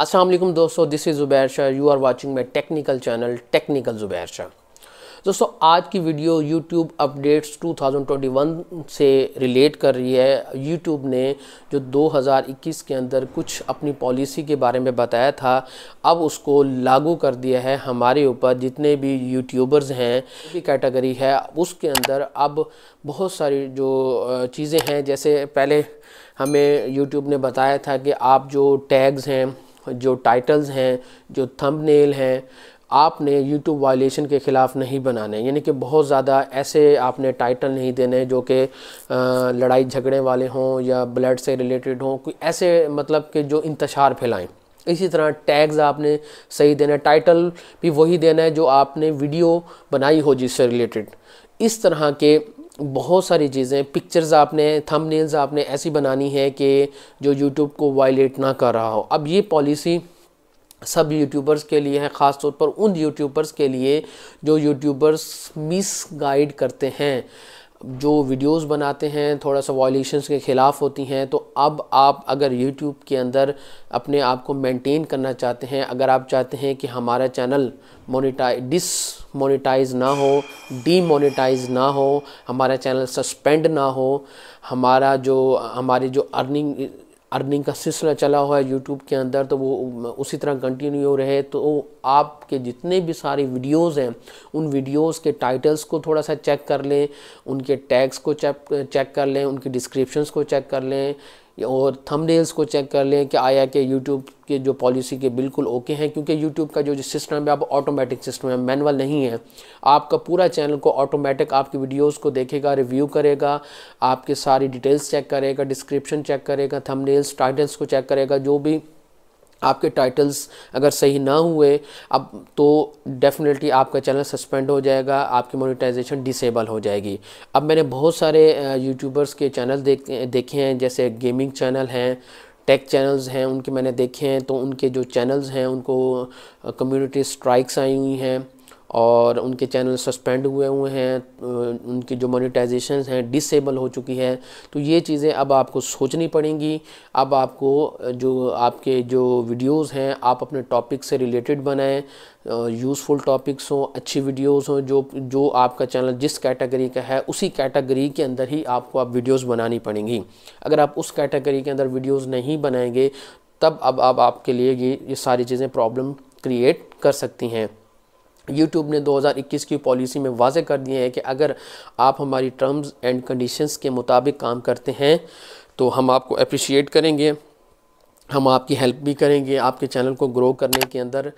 असल दोस्तों this is Zubair Shah you are watching my technical channel technical Zubair Shah दोस्तों आज की वीडियो यूट्यूब अपडेट्स 2021 से रिलेट कर रही है यूट्यूब ने जो 2021 के अंदर कुछ अपनी पॉलिसी के बारे में बताया था अब उसको लागू कर दिया है हमारे ऊपर जितने भी यूट्यूबर्स हैं भी कैटेगरी है उसके अंदर अब बहुत सारी जो चीज़ें हैं जैसे पहले हमें यूट्यूब ने बताया था कि आप जो टैग्स हैं जो टाइटल्स हैं जो थंबनेल हैं आपने यूट्यूब वायलेशन के ख़िलाफ़ नहीं बनाने यानी कि बहुत ज़्यादा ऐसे आपने टाइटल नहीं देने जो कि लड़ाई झगड़े वाले हों या ब्लड से रिलेटेड हों कोई ऐसे मतलब के जो इंतशार फैलाएं इसी तरह टैग्स आपने सही देना है टाइटल भी वही देना है जो आपने वीडियो बनाई हो जिससे रिलेटेड इस तरह के बहुत सारी चीज़ें पिक्चर्स आपने थंबनेल्स आपने ऐसी बनानी है कि जो यूट्यूब को वायलेट ना कर रहा हो अब ये पॉलिसी सब यूट्यूबर्स के लिए है ख़ास तौर पर उन यूट्यूबर्स के लिए जो यूट्यूबर्स मिस गाइड करते हैं जो वीडियोस बनाते हैं थोड़ा सा वॉयलेशंस के ख़िलाफ़ होती हैं तो अब आप अगर यूट्यूब के अंदर अपने आप को मेंटेन करना चाहते हैं अगर आप चाहते हैं कि हमारा चैनल मोनिटाइज डिस मोनिटाइज ना हो मोनिटाइज ना हो हमारा चैनल सस्पेंड ना हो हमारा जो हमारी जो अर्निंग अर्निंग का सिलसिला चला हुआ है यूट्यूब के अंदर तो वो उसी तरह कंटिन्यू रहे तो आपके जितने भी सारे वीडियोस हैं उन वीडियोस के टाइटल्स को थोड़ा सा चेक कर लें उनके टैग्स को चेक चेक कर लें उनकी डिस्क्रिप्शंस को चेक कर लें और थंबनेल्स को चेक कर लें कि आया कि यूट्यूब के जो पॉलिसी के बिल्कुल ओके हैं क्योंकि यूट्यूब का जो सिस्टम है अब ऑटोमेटिक सिस्टम है मैनुअल नहीं है आपका पूरा चैनल को ऑटोमेटिक आपकी वीडियोस को देखेगा रिव्यू करेगा आपके सारी डिटेल्स चेक करेगा डिस्क्रिप्शन चेक करेगा थंबनेल्स टाइटल्स को चेक करेगा जो भी आपके टाइटल्स अगर सही ना हुए अब तो डेफिनेटली आपका चैनल सस्पेंड हो जाएगा आपकी मोनेटाइजेशन डिसेबल हो जाएगी अब मैंने बहुत सारे यूट्यूबर्स के चैनल देख देखे हैं जैसे गेमिंग चैनल हैं टेक चैनल्स हैं उनके मैंने देखे हैं तो उनके जो चैनल्स हैं उनको कम्युनिटी स्ट्राइक्स आई हुई हैं और उनके चैनल सस्पेंड हुए हुए हैं उनकी जो मोनिटाइजेशन हैं डिसेबल हो चुकी है तो ये चीज़ें अब आपको सोचनी पड़ेंगी अब आपको जो आपके जो वीडियोस हैं आप अपने टॉपिक से रिलेटेड बनाएं यूज़फुल टॉपिक्स हों अच्छी वीडियोस हों जो जो आपका चैनल जिस कैटेगरी का है उसी कैटेगरी के अंदर ही आपको आप वीडियोस बनानी पड़ेंगी अगर आप उस कैटेगरी के अंदर वीडियोस नहीं बनाएंगे तब अब अब आपके लिए ये ये सारी चीज़ें प्रॉब्लम क्रिएट कर सकती हैं यूट्यूब ने 2021 की पॉलिसी में वाजे कर दिए हैं कि अगर आप हमारी टर्म्स एंड कंडीशंस के मुताबिक काम करते हैं तो हम आपको अप्रिशिएट करेंगे हम आपकी हेल्प भी करेंगे आपके चैनल को ग्रो करने के अंदर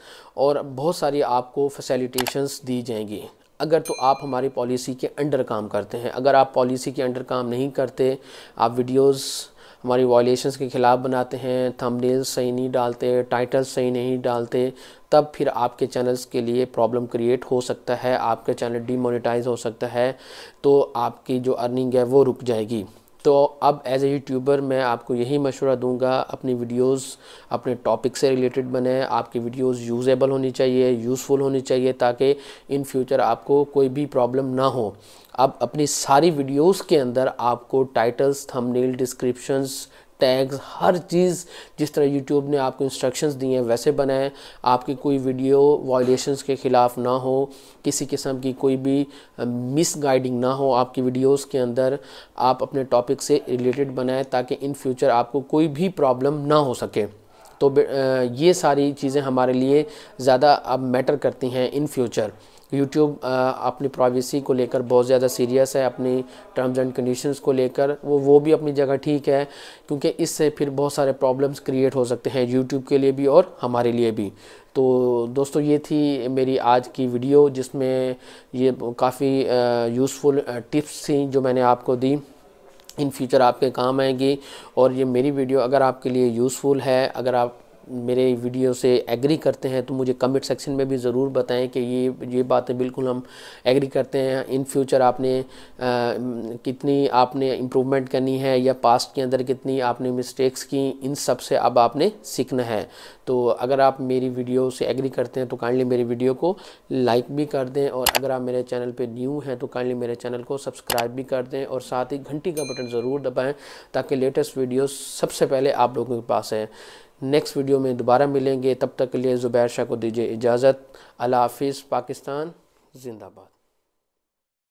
और बहुत सारी आपको फैसिलिटेशंस दी जाएंगी अगर तो आप हमारी पॉलिसी के अंडर काम करते हैं अगर आप पॉलिसी के अंडर काम नहीं करते आप वीडियोज़ हमारी वॉयलेशंस के ख़िलाफ़ बनाते हैं थंबनेल्स सही नहीं डालते टाइटल सही नहीं डालते तब फिर आपके चैनल्स के लिए प्रॉब्लम क्रिएट हो सकता है आपका चैनल डीमोनेटाइज हो सकता है तो आपकी जो अर्निंग है वो रुक जाएगी तो अब एज ए यूट्यूबर मैं आपको यही मशवरा दूंगा अपनी वीडियोस अपने टॉपिक से रिलेटेड बने आपकी वीडियोस यूजेबल होनी चाहिए यूज़फुल होनी चाहिए ताकि इन फ्यूचर आपको कोई भी प्रॉब्लम ना हो अब अपनी सारी वीडियोस के अंदर आपको टाइटल्स थंबनेल डिस्क्रिप्शंस टैग्स हर चीज़ जिस तरह यूट्यूब ने आपको इंस्ट्रक्शंस दिए हैं वैसे बनाएं आपकी कोई वीडियो वायलेशंस के ख़िलाफ़ ना हो किसी किस्म की कोई भी मिस गाइडिंग ना हो आपकी वीडियोस के अंदर आप अपने टॉपिक से रिलेटेड बनाएं ताकि इन फ्यूचर आपको कोई भी प्रॉब्लम ना हो सके तो ये सारी चीज़ें हमारे लिए ज़्यादा अब मैटर करती हैं इन फ्यूचर यूट्यूब uh, अपनी प्राइवेसी को लेकर बहुत ज़्यादा सीरियस है अपनी टर्म्स एंड कंडीशंस को लेकर वो वो भी अपनी जगह ठीक है क्योंकि इससे फिर बहुत सारे प्रॉब्लम्स क्रिएट हो सकते हैं यूट्यूब के लिए भी और हमारे लिए भी तो दोस्तों ये थी मेरी आज की वीडियो जिसमें ये काफ़ी यूज़फुल टिप्स थी जो मैंने आपको दी इन फ्यूचर आपके काम आएगी और ये मेरी वीडियो अगर आपके लिए यूज़फुल है अगर आप मेरे वीडियो से एग्री करते हैं तो मुझे कमेंट सेक्शन में भी ज़रूर बताएं कि ये ये बातें बिल्कुल हम एग्री करते हैं इन फ्यूचर आपने आ, कितनी आपने इम्प्रूवमेंट करनी है या पास्ट के अंदर कितनी आपने मिस्टेक्स की इन सब से अब आपने सीखना है तो अगर आप मेरी वीडियो से एग्री करते हैं तो काइंडली मेरी वीडियो को लाइक भी कर दें और अगर आप मेरे चैनल पर न्यू हैं तो काइंडली मेरे चैनल को सब्सक्राइब भी कर दें और साथ ही घंटी का बटन ज़रूर दबाएँ ताकि लेटेस्ट वीडियो सबसे पहले आप लोगों के पास है नेक्स्ट वीडियो में दोबारा मिलेंगे तब तक के लिए ज़ुबैर शाह को दीजिए इजाज़त अल्लाह हाफिज़ पाकिस्तान जिंदाबाद